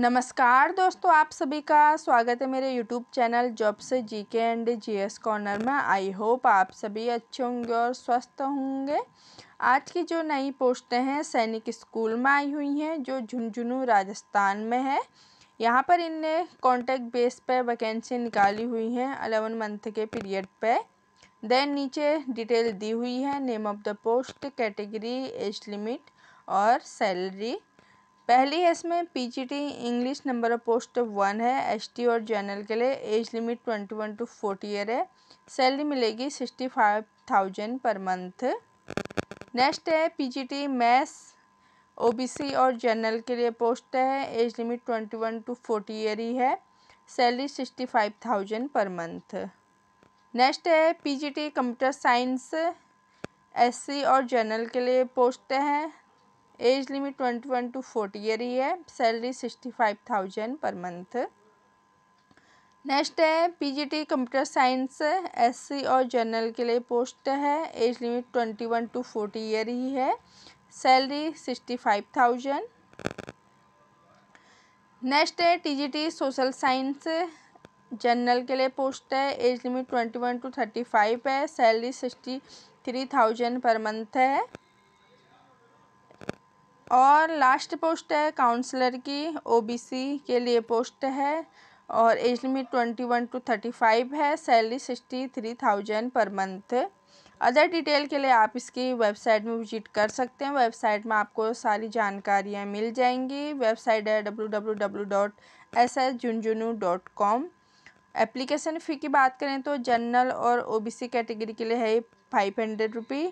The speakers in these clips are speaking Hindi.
नमस्कार दोस्तों आप सभी का स्वागत है मेरे यूट्यूब चैनल जॉब से जी के एंड जी एस कॉर्नर में आई होप आप सभी अच्छे होंगे और स्वस्थ होंगे आज की जो नई पोस्टें हैं सैनिक स्कूल में आई हुई हैं जो झुंझुनू राजस्थान में है यहाँ पर इनने कॉन्टैक्ट बेस पर वैकेंसी निकाली हुई हैं अलेवन मंथ के पीरियड पर देन नीचे डिटेल दी हुई है name of the post category age limit और सैलरी पहली है इसमें PGT English number of post one है एसटी और जनरल के लिए age limit twenty one to forty year है सैलरी मिलेगी sixty five thousand per month next है पीजीटी मैथ्स ओबीसी और जनरल के लिए पोस्ट है age limit twenty one to forty year ही है salary sixty five thousand per month next है पीजीटी कंप्यूटर साइंस एससी और जनरल के लिए पोस्ट है age limit twenty one to forty year ही है salary sixty five thousand per month next है पीजीटी कंप्यूटर साइंस एससी और जनरल के लिए पोस्ट है age limit twenty one to forty year ही है salary sixty five thousand next है टीजीटी सोशल साइंस जनरल के लिए पोस्ट है age limit twenty one to thirty five है salary sixty three thousand per month है और लास्ट पोस्ट है काउंसलर की ओबीसी के लिए पोस्ट है और age limit twenty one to thirty five है salary sixty three thousand per month other detail के लिए आप इसकी वेबसाइट में विजिट कर सकते हैं वेबसाइट में आपको सारी जानकारियाँ मिल जाएंगी वेबसाइट है W W W dot S S Jhunjhunu dot com application fee की बात करें तो जनरल और ओबीसी कैटेगरी के लिए है five hundred rupee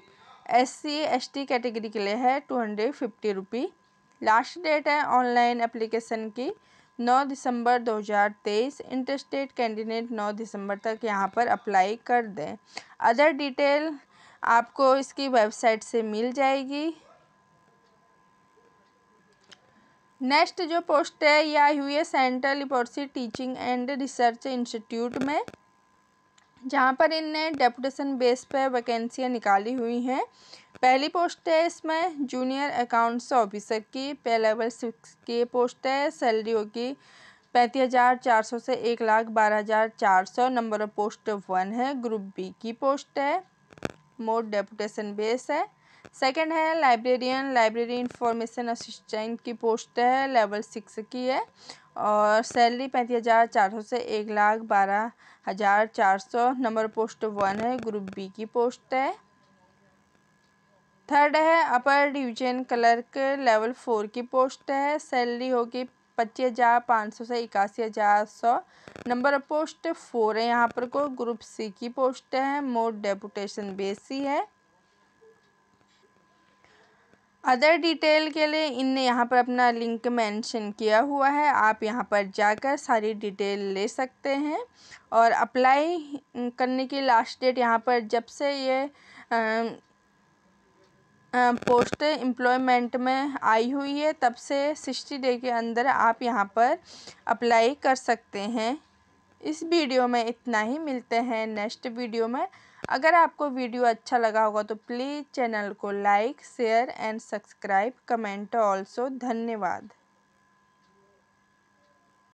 S C S T category के लिए है two hundred fifty rupee last date है ऑनलाइन एप्लीकेशन की नौ दिसंबर तेईस इंटरस्टेट कैंडिडेट नौ दिसंबर तक यहाँ पर अप्लाई कर दें अदर डिटेल आपको इसकी वेबसाइट से मिल जाएगी नेक्स्ट जो पोस्ट है या US central university teaching and research institute में जहाँ पर इनने डेपुटेशन बेस पर वैकेंसियाँ निकाली हुई हैं पहली पोस्ट है इसमें जूनियर अकाउंट्स ऑफिसर की पे लेवल सिक्स की पोस्ट है सैलरी होगी पैंतीस हज़ार चार सौ से एक लाख बारह हज़ार चार सौ नंबर ऑफ पोस्ट वन है ग्रुप बी की पोस्ट है मोर डेपुटेशन बेस है सेकंड है लाइब्रेरियन लाइब्रेरी इंफॉर्मेशन असिस्टेंट की पोस्ट है लेवल सिक्स की है और सैलरी पैंतीस हज़ार चार सौ से एक लाख बारह हज़ार चार सौ नंबर पोस्ट वन है ग्रुप बी की पोस्ट है थर्ड है upper division clerk level four की पोस्ट है सैलरी होगी पच्चीस हज़ार पाँच सौ से इक्यासी हज़ार सौ नंबर पोस्ट फोर है यहाँ पर को ग्रुप सी की पोस्ट है मोड डेपुटेशन बेसी है अदर डिटेल के लिए इनने यहाँ पर अपना लिंक मेंशन किया हुआ है आप यहाँ पर जाकर सारी डिटेल ले सकते हैं और अप्लाई करने की लास्ट डेट यहाँ पर जब से ये पोस्ट एम्प्लॉयमेंट में आई हुई है तब से सिक्सटी डे के अंदर आप यहाँ पर अप्लाई कर सकते हैं इस वीडियो में इतना ही मिलते हैं नेक्स्ट वीडियो में अगर आपको वीडियो अच्छा लगा होगा तो प्लीज़ चैनल को like share and subscribe comment also धन्यवाद